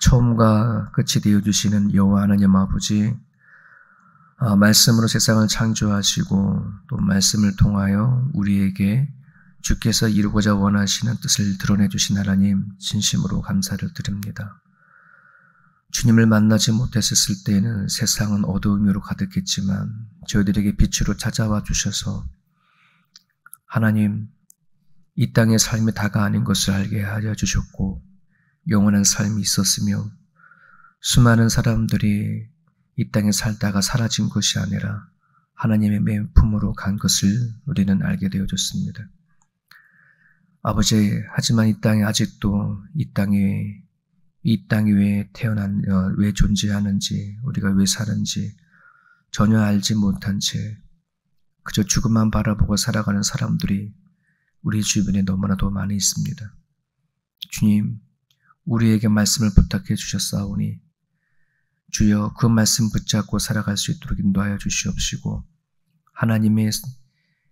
처음과 끝이 되어 주시는 여호와 하나님 아버지 아, 말씀으로 세상을 창조하시고 또 말씀을 통하여 우리에게 주께서 이루고자 원하시는 뜻을 드러내 주신 하나님 진심으로 감사를 드립니다. 주님을 만나지 못했을 때에는 세상은 어두움으로 가득했지만 저희들에게 빛으로 찾아와 주셔서 하나님 이 땅의 삶이 다가 아닌 것을 알게 하여 주셨고 영원한 삶이 있었으며 수많은 사람들이 이 땅에 살다가 사라진 것이 아니라 하나님의 맨품으로 간 것을 우리는 알게 되어졌습니다. 아버지, 하지만 이 땅에 아직도 이 땅에 이 땅이 왜 태어난, 어, 왜 존재하는지, 우리가 왜 사는지 전혀 알지 못한 채 그저 죽음만 바라보고 살아가는 사람들이 우리 주변에 너무나도 많이 있습니다. 주님, 우리에게 말씀을 부탁해 주셨사오니 주여 그 말씀 붙잡고 살아갈 수 있도록 인도하여 주시옵시고 하나님의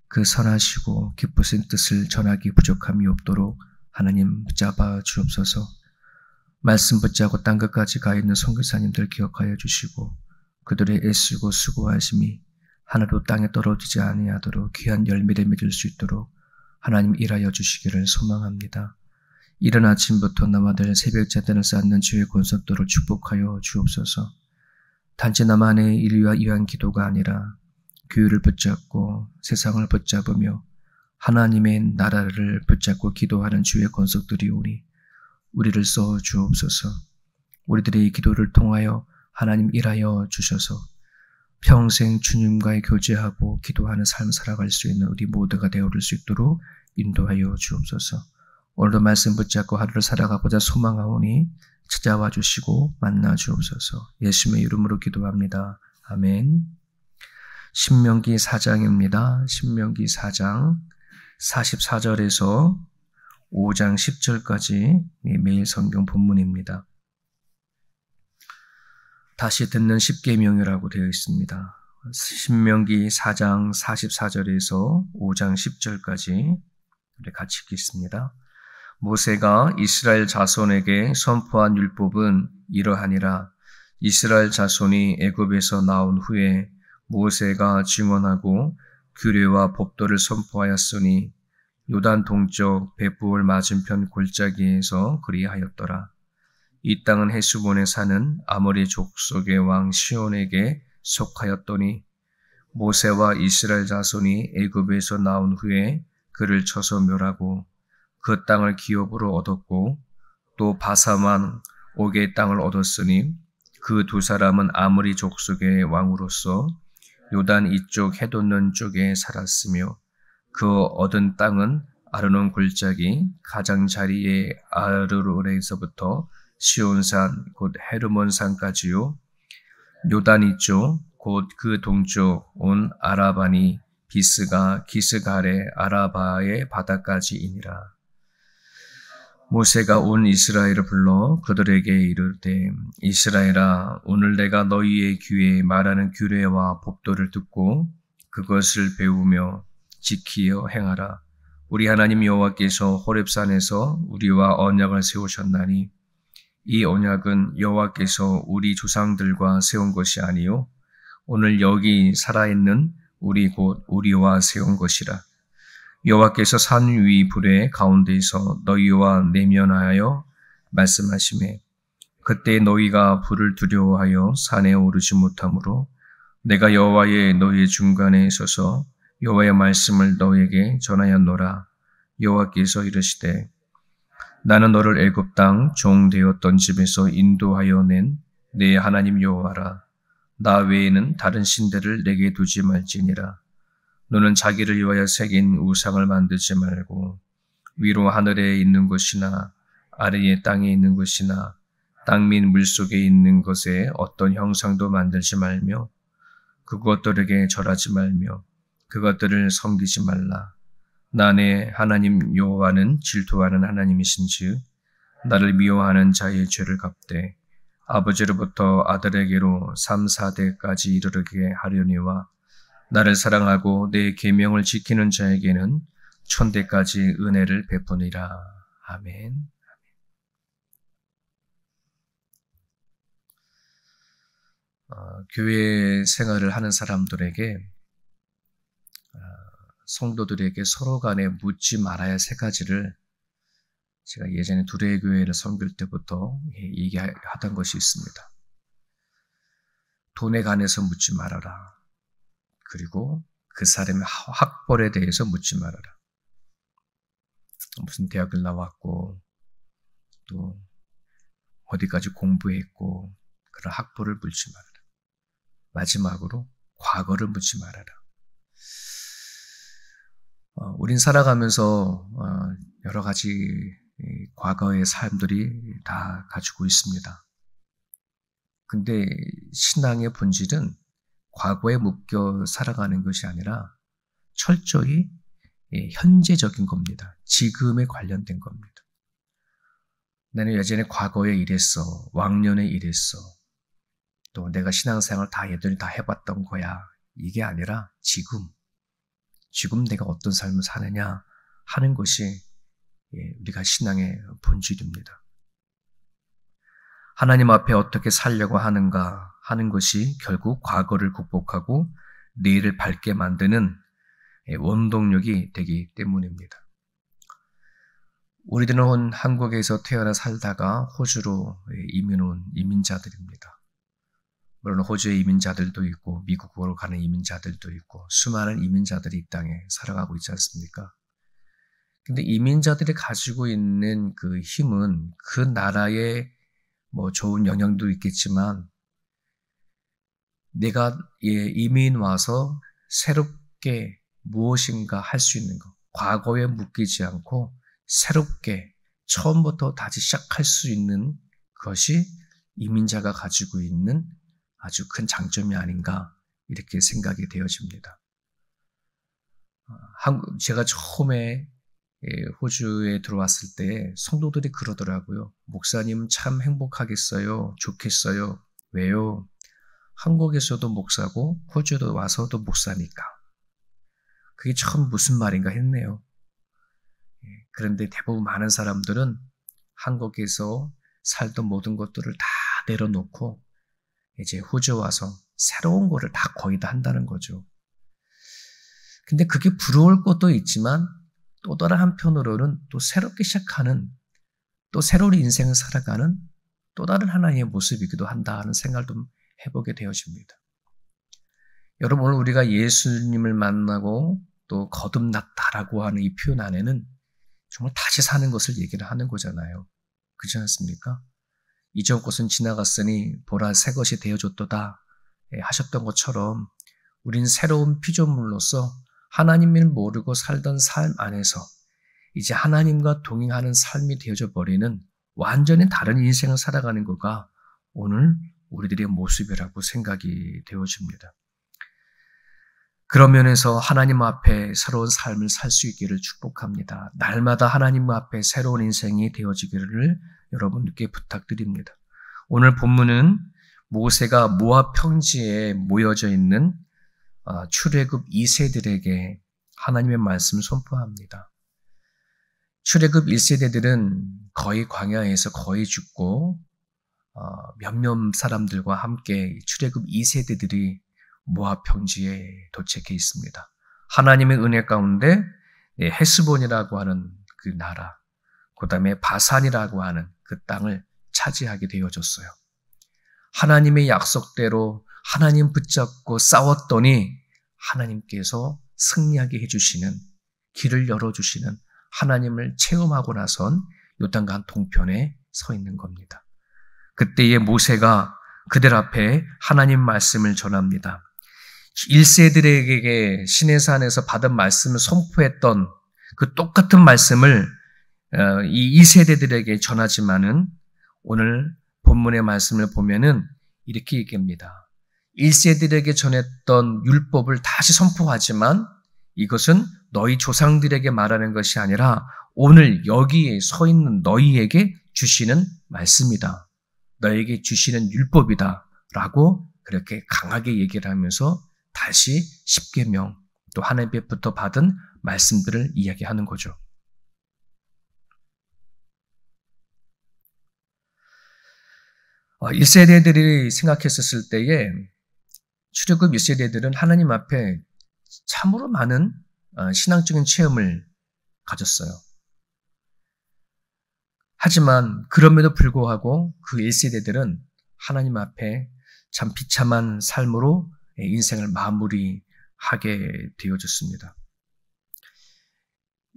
그 선하시고 기쁘신 뜻을 전하기 부족함이 없도록 하나님 붙잡아 주옵소서 말씀 붙잡고 땅 끝까지 가 있는 선교사님들 기억하여 주시고 그들의 애쓰고 수고하심이 하늘도 땅에 떨어지지 아니하도록 귀한 열매를 맺을 수 있도록 하나님 일하여 주시기를 소망합니다. 이른 아침부터 남아들 새벽 재단을 쌓는 주의 권속도를 축복하여 주옵소서. 단지 나만의 인류와 이한 기도가 아니라 교회를 붙잡고 세상을 붙잡으며 하나님의 나라를 붙잡고 기도하는 주의 권속들이 오니 우리를 써 주옵소서. 우리들의 기도를 통하여 하나님 일하여 주셔서 평생 주님과의 교제하고 기도하는 삶 살아갈 수 있는 우리 모두가 되어줄 수 있도록 인도하여 주옵소서. 오늘도 말씀 붙잡고 하루를 살아가고자 소망하오니 찾아와 주시고 만나 주옵소서. 예수님의 이름으로 기도합니다. 아멘. 신명기 4장입니다. 신명기 4장 44절에서 5장 10절까지 매일 성경 본문입니다. 다시 듣는 10계명이라고 되어 있습니다. 신명기 4장 44절에서 5장 10절까지 우리 같이 읽겠습니다. 모세가 이스라엘 자손에게 선포한 율법은 이러하니라. 이스라엘 자손이 애굽에서 나온 후에 모세가 증언하고 규례와 법도를 선포하였으니 요단 동쪽 백부월 맞은편 골짜기에서 그리하였더라. 이 땅은 헤스본에 사는 아모리 족속의 왕 시온에게 속하였더니 모세와 이스라엘 자손이 애굽에서 나온 후에 그를 쳐서 멸하고 그 땅을 기업으로 얻었고 또 바사만 옥의 땅을 얻었으니 그 두 사람은 아무리 족속의 왕으로서 요단 이쪽 해돋는 쪽에 살았으며 그 얻은 땅은 아르논 굴짝이 가장자리의 아르로레에서부터 시온산 곧 헤르몬산까지요 요단 이쪽 곧 그 동쪽 온 아라바니 비스가 기스갈의 아라바의 바다까지이니라 모세가 온 이스라엘을 불러 그들에게 이르되 이스라엘아 오늘 내가 너희의 귀에 말하는 규례와 법도를 듣고 그것을 배우며 지키어 행하라 우리 하나님 여호와께서 호렙산에서 우리와 언약을 세우셨나니 이 언약은 여호와께서 우리 조상들과 세운 것이 아니요 오늘 여기 살아있는 우리 곧 우리와 세운 것이라 여호와께서 산 위 불의 가운데에서 너희와 내면하여 말씀하심에 그때 너희가 불을 두려워하여 산에 오르지 못하므로 내가 여호와의 너희의 중간에 서서 여호와의 말씀을 너에게 전하였노라 여호와께서 이르시되 나는 너를 애굽 땅 종되었던 집에서 인도하여 낸 내 하나님 여호와라 나 외에는 다른 신들을 내게 두지 말지니라 너는 자기를 위하여 새긴 우상을 만들지 말고 위로 하늘에 있는 것이나 아래의 땅에 있는 것이나 땅민 물속에 있는 것에 어떤 형상도 만들지 말며 그것들에게 절하지 말며 그것들을 섬기지 말라. 나네 하나님 여호와는 질투하는 하나님이신즉 나를 미워하는 자의 죄를 갚되 아버지로부터 아들에게로 3, 4대까지 이르르게 하려니와 나를 사랑하고 내 계명을 지키는 자에게는 천대까지 은혜를 베푸니라. 아멘. 아, 교회 생활을 하는 사람들에게 아, 성도들에게 서로 간에 묻지 말아야 세 가지를 제가 예전에 두레 교회를 섬길 때부터 예, 얘기하던 것이 있습니다. 돈에 관해서 묻지 말아라. 그리고 그 사람의 학벌에 대해서 묻지 말아라. 무슨 대학을 나왔고 또 어디까지 공부했고 그런 학벌을 묻지 말아라. 마지막으로 과거를 묻지 말아라. 어, 우린 살아가면서 어, 여러 가지 과거의 삶들이 다 가지고 있습니다. 근데 신앙의 본질은 과거에 묶여 살아가는 것이 아니라 철저히 예, 현재적인 겁니다. 지금에 관련된 겁니다. 나는 예전에 과거에 이랬어. 왕년에 이랬어. 또 내가 신앙생활 다 예전에 다 해봤던 거야. 이게 아니라 지금. 지금 내가 어떤 삶을 사느냐 하는 것이 예, 우리가 신앙의 본질입니다. 하나님 앞에 어떻게 살려고 하는가 하는 것이 결국 과거를 극복하고 내일을 밝게 만드는 예, 원동력이 되기 때문입니다. 우리들은 한국에서 태어나 살다가 호주로 예, 이민 온 이민자들입니다. 물론 호주의 이민자들도 있고 미국으로 가는 이민자들도 있고 수많은 이민자들이 이 땅에 살아가고 있지 않습니까? 근데 이민자들이 가지고 있는 그 힘은 그나라에뭐 좋은 영향도 있겠지만 내가 예, 이민 와서 새롭게 무엇인가 할 수 있는 것. 과거에 묶이지 않고 새롭게 처음부터 다시 시작할 수 있는 것이 이민자가 가지고 있는 아주 큰 장점이 아닌가 이렇게 생각이 되어집니다. 어, 한국 제가 처음에 예, 호주에 들어왔을 때 성도들이 그러더라고요. 목사님 참 행복하겠어요. 좋겠어요. 왜요? 한국에서도 목사고 호주도 와서도 목사니까. 그게 처음 무슨 말인가 했네요. 예, 그런데 대부분 많은 사람들은 한국에서 살던 모든 것들을 다 내려놓고 이제 호주 와서 새로운 거를 다 거의 다 한다는 거죠. 근데 그게 부러울 것도 있지만 또 다른 한편으로는 또 새롭게 시작하는 또 새로운 인생을 살아가는 또 다른 하나의 모습이기도 한다 하는 생각도 해보게 되어집니다. 여러분, 오늘 우리가 예수님을 만나고 또 거듭났다라고 하는 이 표현 안에는 정말 다시 사는 것을 얘기를 하는 거잖아요. 그렇지 않습니까? 이전 것은 지나갔으니 보라 새 것이 되어줬도다 예, 하셨던 것처럼 우린 새로운 피조물로서 하나님을 모르고 살던 삶 안에서 이제 하나님과 동행하는 삶이 되어져 버리는 완전히 다른 인생을 살아가는 거가 오늘 우리들의 모습이라고 생각이 되어집니다. 그런 면에서 하나님 앞에 새로운 삶을 살 수 있기를 축복합니다. 날마다 하나님 앞에 새로운 인생이 되어지기를 여러분께 부탁드립니다. 오늘 본문은 모세가 모압 평지에 모여져 있는 어, 출애굽 2세들에게 하나님의 말씀을 선포합니다. 출애굽 1세대들은 거의 광야에서 거의 죽고 어, 몇몇 사람들과 함께 출애굽 2세대들이 모압 평지에 도착해 있습니다. 하나님의 은혜 가운데 예, 헤스본이라고 하는 그 나라, 그 다음에 바산이라고 하는 그 땅을 차지하게 되어졌어요. 하나님의 약속대로 하나님 붙잡고 싸웠더니 하나님께서 승리하게 해주시는 길을 열어주시는 하나님을 체험하고 나선 요단강 동편에 서 있는 겁니다. 그때에 모세가 그들 앞에 하나님 말씀을 전합니다. 1세들에게 신의 산에서 받은 말씀을 선포했던 그 똑같은 말씀을 어, 이 2세대들에게 전하지만은 오늘 본문의 말씀을 보면은 이렇게 얘기합니다. 1세들에게 전했던 율법을 다시 선포하지만 이것은 너희 조상들에게 말하는 것이 아니라 오늘 여기에 서 있는 너희에게 주시는 말씀이다. 너에게 주시는 율법이다. 라고 그렇게 강하게 얘기를 하면서 다시 십계명 또 하나님께부터 받은 말씀들을 이야기하는 거죠. 이세대들이 어, 생각했었을 때에 출애굽 이세대들은 하나님 앞에 참으로 많은 어, 신앙적인 체험을 가졌어요. 하지만 그럼에도 불구하고 그 1세대들은 하나님 앞에 참 비참한 삶으로 예, 인생을 마무리하게 되어졌습니다.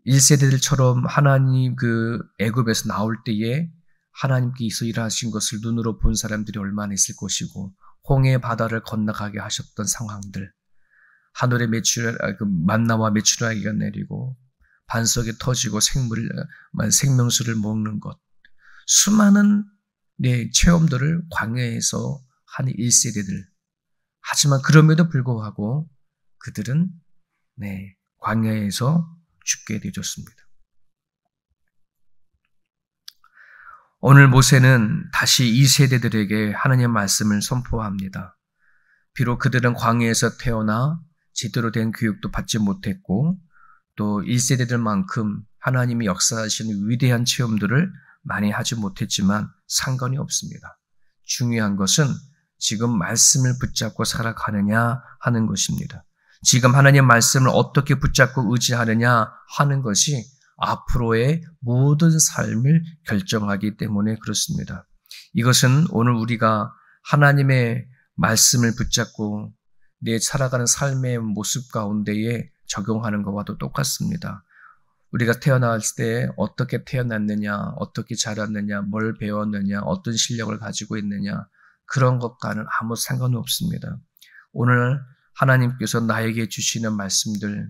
1세대들처럼 하나님 그 애굽에서 나올 때에 하나님께서 일하신 것을 눈으로 본 사람들이 얼마나 있을 것이고 홍해 바다를 건너가게 하셨던 상황들 하늘의 매출 그 만나와 매출하기가 내리고 반석이 터지고 생물, 생명수를 먹는 것. 수많은 네, 체험들을 광야에서 한 1세대들. 하지만 그럼에도 불구하고 그들은 네, 광야에서 죽게 되었습니다. 오늘 모세는 다시 이 세대들에게 하나님의 말씀을 선포합니다. 비록 그들은 광야에서 태어나 제대로 된 교육도 받지 못했고 또 1세대들만큼 하나님이 역사하시는 위대한 체험들을 많이 하지 못했지만 상관이 없습니다. 중요한 것은 지금 말씀을 붙잡고 살아가느냐 하는 것입니다. 지금 하나님 말씀을 어떻게 붙잡고 의지하느냐 하는 것이 앞으로의 모든 삶을 결정하기 때문에 그렇습니다. 이것은 오늘 우리가 하나님의 말씀을 붙잡고 내 살아가는 삶의 모습 가운데에 적용하는 것과도 똑같습니다. 우리가 태어났을 때 어떻게 태어났느냐, 어떻게 자랐느냐, 뭘 배웠느냐, 어떤 실력을 가지고 있느냐, 그런 것과는 아무 상관없습니다. 오늘 하나님께서 나에게 주시는 말씀들,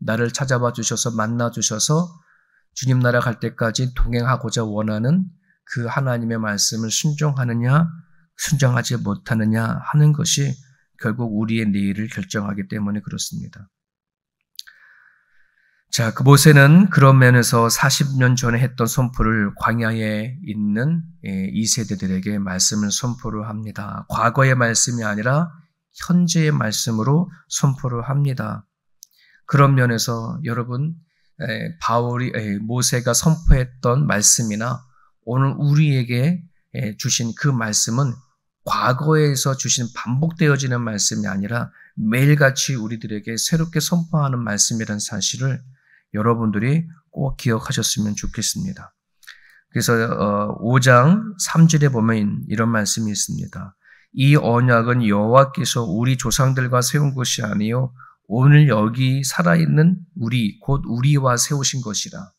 나를 찾아봐 주셔서 만나 주셔서 주님 나라 갈 때까지 동행하고자 원하는 그 하나님의 말씀을 순종하느냐, 순종하지 못하느냐 하는 것이 결국 우리의 내일을 결정하기 때문에 그렇습니다. 자, 그모세는 그런 면에서 40년 전에 했던 선포를 광야에 있는 2 예, 세대들에게 말씀을 선포를 합니다. 과거의 말씀이 아니라 현재의 말씀으로 선포를 합니다. 그런 면에서 여러분 예, 바울이 예, 모세가 선포했던 말씀이나 오늘 우리에게 주신 그 말씀은 과거에서 주신 반복되어지는 말씀이 아니라 매일같이 우리들에게 새롭게 선포하는 말씀이라는 사실을 여러분들이 꼭 기억하셨으면 좋겠습니다. 그래서 5장 어, 3절에 보면 이런 말씀이 있습니다. 이 언약은 여호와께서 우리 조상들과 세운 것이 아니요 오늘 여기 살아있는 우리 곧 우리와 세우신 것이라.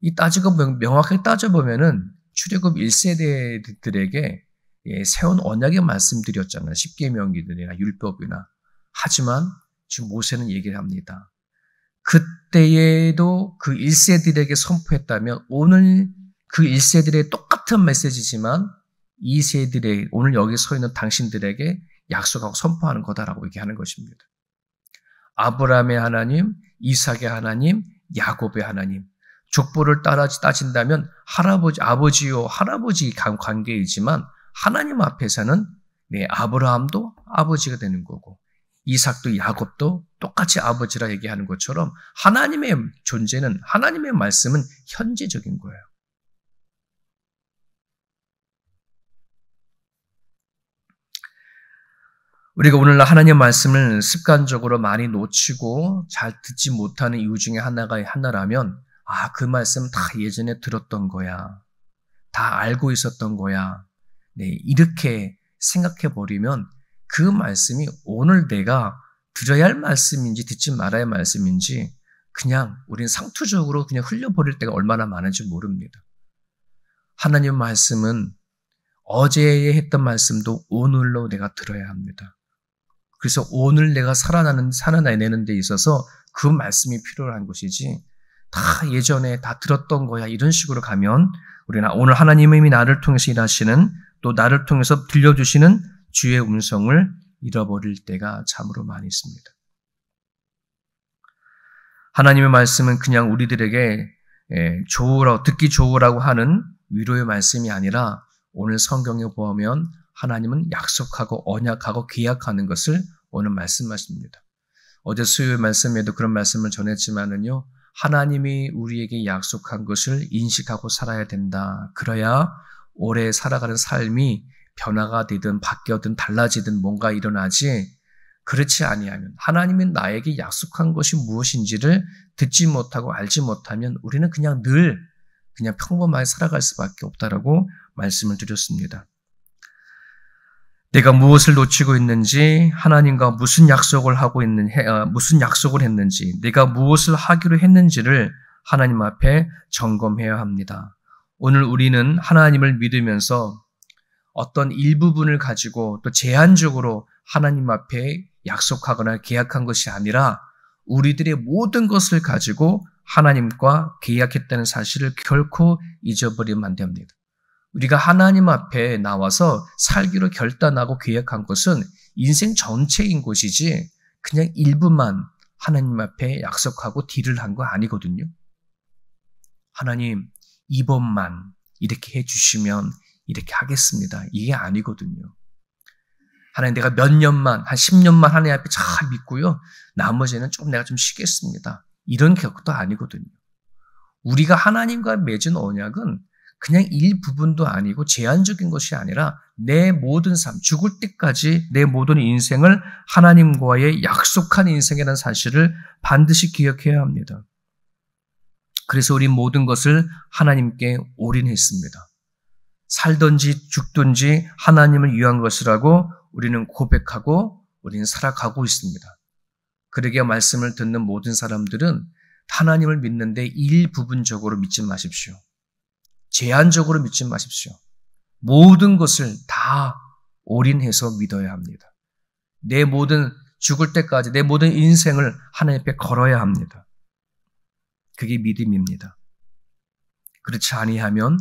이 따지고 명확하게 따져보면은 출애굽 1세대들에게 예, 세운 언약의 말씀드렸잖아요. 십계명기들이나 율법이나. 하지만 지금 모세는 얘기를 합니다. 그 그때에도 그 1세들에게 선포했다면 오늘 그 1세들의 똑같은 메시지지만 2세들의 오늘 여기 서 있는 당신들에게 약속하고 선포하는 거다라고 얘기하는 것입니다. 아브라함의 하나님, 이삭의 하나님, 야곱의 하나님. 족보를 따라 따진다면 할아버지, 아버지요, 할아버지 관계이지만 하나님 앞에서는 네, 아브라함도 아버지가 되는 거고 이삭도 야곱도 똑같이 아버지라 얘기하는 것처럼 하나님의 존재는 하나님의 말씀은 현재적인 거예요. 우리가 오늘날 하나님의 말씀을 습관적으로 많이 놓치고 잘 듣지 못하는 이유 중에 하나가 하나라면 아, 그 말씀 다 예전에 들었던 거야. 다 알고 있었던 거야. 네, 이렇게 생각해 버리면 그 말씀이 오늘 내가 들어야 할 말씀인지 듣지 말아야 할 말씀인지 그냥 우린 상투적으로 그냥 흘려버릴 때가 얼마나 많은지 모릅니다. 하나님 말씀은 어제에 했던 말씀도 오늘로 내가 들어야 합니다. 그래서 오늘 내가 살아나는, 살아내는 데 있어서 그 말씀이 필요한 것이지 다 예전에 다 들었던 거야 이런 식으로 가면 우리는 오늘 하나님이 나를 통해서 일하시는 또 나를 통해서 들려주시는 주의 음성을 잃어버릴 때가 참으로 많이 있습니다. 하나님의 말씀은 그냥 우리들에게 예, 좋으라 듣기 좋으라고 하는 위로의 말씀이 아니라 오늘 성경에 보면 하나님은 약속하고 언약하고 계약하는 것을 오늘 말씀하십니다. 어제 수요일 말씀에도 그런 말씀을 전했지만은요. 하나님이 우리에게 약속한 것을 인식하고 살아야 된다. 그래야 오래 살아가는 삶이 변화가 되든 바뀌어든 달라지든 뭔가 일어나지 그렇지 아니하면 하나님이 나에게 약속한 것이 무엇인지를 듣지 못하고 알지 못하면 우리는 그냥 늘 그냥 평범하게 살아갈 수밖에 없다라고 말씀을 드렸습니다. 내가 무엇을 놓치고 있는지, 하나님과 무슨 약속을 하고 있는 어, 무슨 약속을 했는지, 내가 무엇을 하기로 했는지를 하나님 앞에 점검해야 합니다. 오늘 우리는 하나님을 믿으면서 어떤 일부분을 가지고 또 제한적으로 하나님 앞에 약속하거나 계약한 것이 아니라 우리들의 모든 것을 가지고 하나님과 계약했다는 사실을 결코 잊어버리면 안 됩니다. 우리가 하나님 앞에 나와서 살기로 결단하고 계약한 것은 인생 전체인 것이지 그냥 일부만 하나님 앞에 약속하고 딜을 한 거 아니거든요. 하나님, 이번만 이렇게 해주시면 이렇게 하겠습니다. 이게 아니거든요. 하나님 내가 몇 년만, 한 10년만 하나님 앞에 잘 믿고요. 나머지는 좀 내가 좀 쉬겠습니다. 이런 것도 아니거든요. 우리가 하나님과 맺은 언약은 그냥 일부분도 아니고 제한적인 것이 아니라 내 모든 삶, 죽을 때까지 내 모든 인생을 하나님과의 약속한 인생이라는 사실을 반드시 기억해야 합니다. 그래서 우리 모든 것을 하나님께 올인했습니다. 살든지 죽든지 하나님을 위한 것이라고 우리는 고백하고 우리는 살아가고 있습니다. 그러게 말씀을 듣는 모든 사람들은 하나님을 믿는데 일부분적으로 믿지 마십시오. 제한적으로 믿지 마십시오. 모든 것을 다 올인해서 믿어야 합니다. 내 모든 죽을 때까지 내 모든 인생을 하나님 앞에 걸어야 합니다. 그게 믿음입니다. 그렇지 아니하면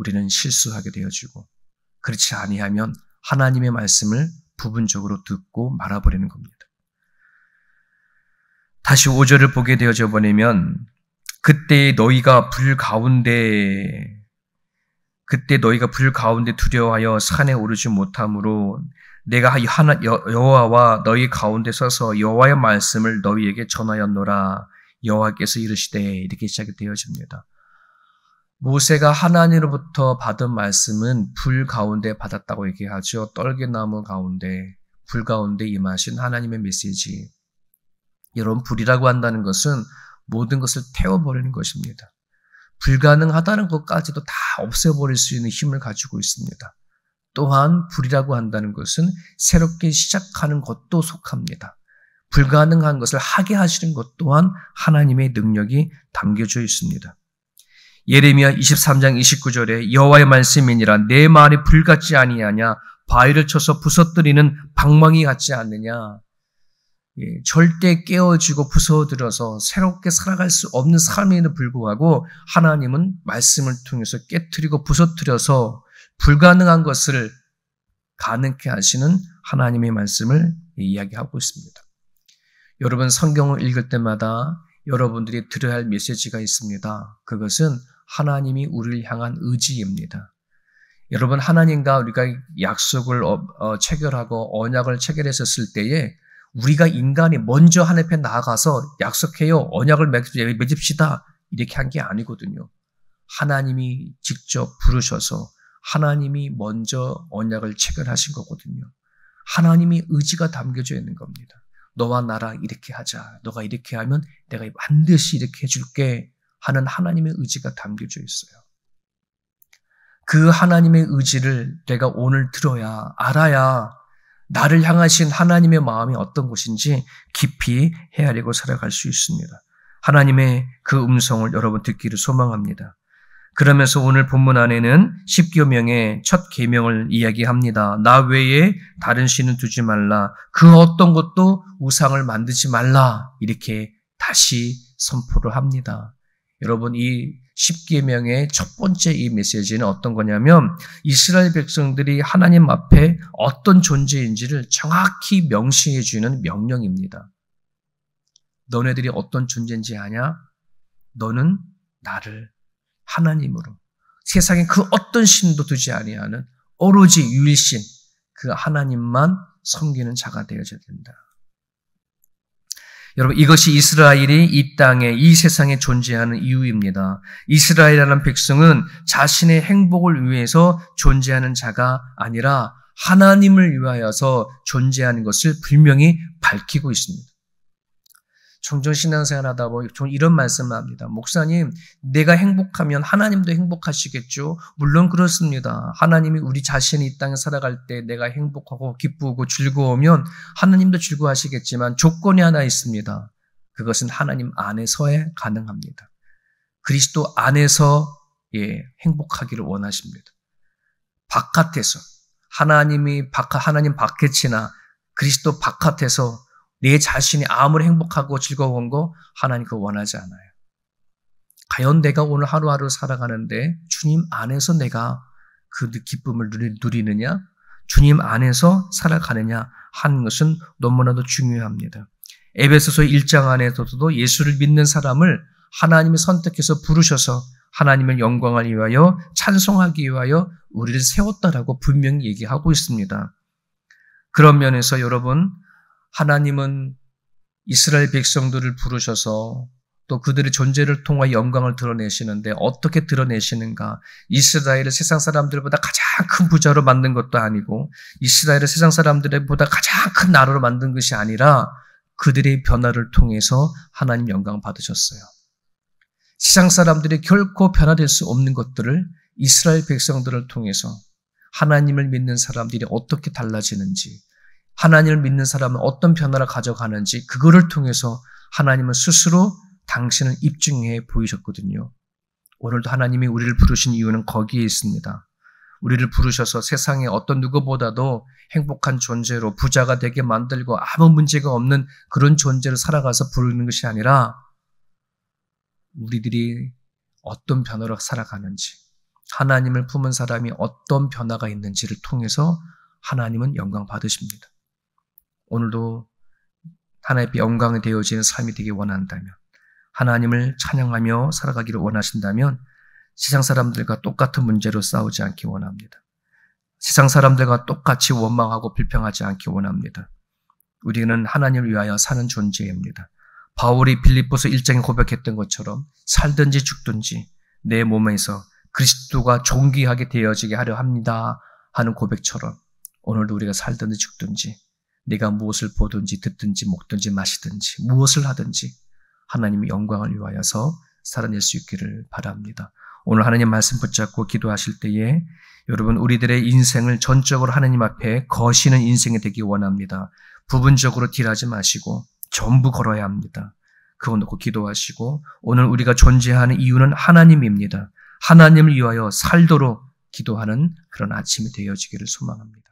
우리는 실수하게 되어지고 그렇지 아니하면 하나님의 말씀을 부분적으로 듣고 말아버리는 겁니다. 다시 5절을 보게 되어져 버리면 그때 너희가 불 가운데 그때 너희가 불 가운데 두려워하여 산에 오르지 못하므로 내가 하나 여호와와 너희 가운데 서서 여호와의 말씀을 너희에게 전하였노라 여호와께서 이르시되 이렇게 시작이 되어집니다. 모세가 하나님으로부터 받은 말씀은 불 가운데 받았다고 얘기하죠. 떨기나무 가운데, 불 가운데 임하신 하나님의 메시지. 이런 불이라고 한다는 것은 모든 것을 태워버리는 것입니다. 불가능하다는 것까지도 다 없애버릴 수 있는 힘을 가지고 있습니다. 또한 불이라고 한다는 것은 새롭게 시작하는 것도 속합니다. 불가능한 것을 하게 하시는 것 또한 하나님의 능력이 담겨져 있습니다. 예레미야 23장 29절에 여호와의 말씀이니라 내 말이 불같지 아니하냐 바위를 쳐서 부서뜨리는 방망이 같지 않느냐 예, 절대 깨어지고 부서들어서 새롭게 살아갈 수 없는 삶에도 불구하고 하나님은 말씀을 통해서 깨뜨리고 부서뜨려서 불가능한 것을 가능케 하시는 하나님의 말씀을 이야기하고 있습니다. 여러분 성경을 읽을 때마다 여러분들이 들어야 할 메시지가 있습니다. 그것은 하나님이 우리를 향한 의지입니다. 여러분 하나님과 우리가 약속을 어, 어, 체결하고 언약을 체결했었을 때에 우리가 인간이 먼저 하나님 앞 나아가서 약속해요 언약을 맺읍시다 이렇게 한 게 아니거든요. 하나님이 직접 부르셔서 하나님이 먼저 언약을 체결하신 거거든요. 하나님이 의지가 담겨져 있는 겁니다. 너와 나라 이렇게 하자. 너가 이렇게 하면 내가 반드시 이렇게 해줄게. 하는 하나님의 의지가 담겨져 있어요. 그 하나님의 의지를 내가 오늘 들어야, 알아야 나를 향하신 하나님의 마음이 어떤 것인지 깊이 헤아리고 살아갈 수 있습니다. 하나님의 그 음성을 여러분 듣기를 소망합니다. 그러면서 오늘 본문 안에는 10교명의 첫 계명을 이야기합니다. 나 외에 다른 신은 두지 말라. 그 어떤 것도 우상을 만들지 말라. 이렇게 다시 선포를 합니다. 여러분 이1 0개명의첫 번째 이 메시지는 어떤 거냐면 이스라엘 백성들이 하나님 앞에 어떤 존재인지를 정확히 명시해 주는 명령입니다. 너네들이 어떤 존재인지 아냐? 너는 나를 하나님으로 세상에 그 어떤 신도 두지 아니하는 오로지 유일신 그 하나님만 섬기는 자가 되어야 된다. 여러분 이것이 이스라엘이 이 땅에 이 세상에 존재하는 이유입니다. 이스라엘이라는 백성은 자신의 행복을 위해서 존재하는 자가 아니라 하나님을 위하여서 존재하는 것을 분명히 밝히고 있습니다. 종종 신앙생활 하다 보면 좀 이런 말씀을 합니다. 목사님, 내가 행복하면 하나님도 행복하시겠죠? 물론 그렇습니다. 하나님이 우리 자신이 이 땅에 살아갈 때 내가 행복하고 기쁘고 즐거우면 하나님도 즐거워하시겠지만 조건이 하나 있습니다. 그것은 하나님 안에서에 가능합니다. 그리스도 안에서 예, 행복하기를 원하십니다. 바깥에서 하나님이 바깥 하나님 바깥이나 그리스도 바깥에서 내 자신이 아무리 행복하고 즐거운 거 하나님 그 원하지 않아요. 과연 내가 오늘 하루하루 살아가는데 주님 안에서 내가 그 기쁨을 누리느냐, 주님 안에서 살아가느냐 하는 것은 너무나도 중요합니다. 에베소서 1장 안에서도 예수를 믿는 사람을 하나님이 선택해서 부르셔서 하나님을 영광을 위하여 찬송하기 위하여 우리를 세웠다라고 분명히 얘기하고 있습니다. 그런 면에서 여러분 하나님은 이스라엘 백성들을 부르셔서 또 그들의 존재를 통하 영광을 드러내시는데 어떻게 드러내시는가? 이스라엘을 세상 사람들보다 가장 큰 부자로 만든 것도 아니고 이스라엘을 세상 사람들보다 가장 큰 나라로 만든 것이 아니라 그들의 변화를 통해서 하나님 영광 받으셨어요. 세상 사람들이 결코 변화될 수 없는 것들을 이스라엘 백성들을 통해서 하나님을 믿는 사람들이 어떻게 달라지는지 하나님을 믿는 사람은 어떤 변화를 가져가는지 그거를 통해서 하나님은 스스로 당신을 입증해 보이셨거든요. 오늘도 하나님이 우리를 부르신 이유는 거기에 있습니다. 우리를 부르셔서 세상에 어떤 누구보다도 행복한 존재로 부자가 되게 만들고 아무 문제가 없는 그런 존재로 살아가서 부르는 것이 아니라 우리들이 어떤 변화로 살아가는지, 하나님을 품은 사람이 어떤 변화가 있는지를 통해서 하나님은 영광 받으십니다. 오늘도 하나님께 영광이 되어지는 삶이 되길 원한다면, 하나님을 찬양하며 살아가기를 원하신다면, 세상 사람들과 똑같은 문제로 싸우지 않기 원합니다. 세상 사람들과 똑같이 원망하고 불평하지 않기 원합니다. 우리는 하나님을 위하여 사는 존재입니다. 바울이 빌립보서 1장에 고백했던 것처럼 살든지 죽든지 내 몸에서 그리스도가 존귀하게 되어지게 하려 합니다 하는 고백처럼 오늘도 우리가 살든지 죽든지 네가 무엇을 보든지 듣든지 먹든지 마시든지 무엇을 하든지 하나님의 영광을 위하여서 살아낼 수 있기를 바랍니다. 오늘 하나님 말씀 붙잡고 기도하실 때에 여러분 우리들의 인생을 전적으로 하나님 앞에 거시는 인생이 되기 원합니다. 부분적으로 딜하지 마시고 전부 걸어야 합니다. 그거 놓고 기도하시고 오늘 우리가 존재하는 이유는 하나님입니다. 하나님을 위하여 살도록 기도하는 그런 아침이 되어지기를 소망합니다.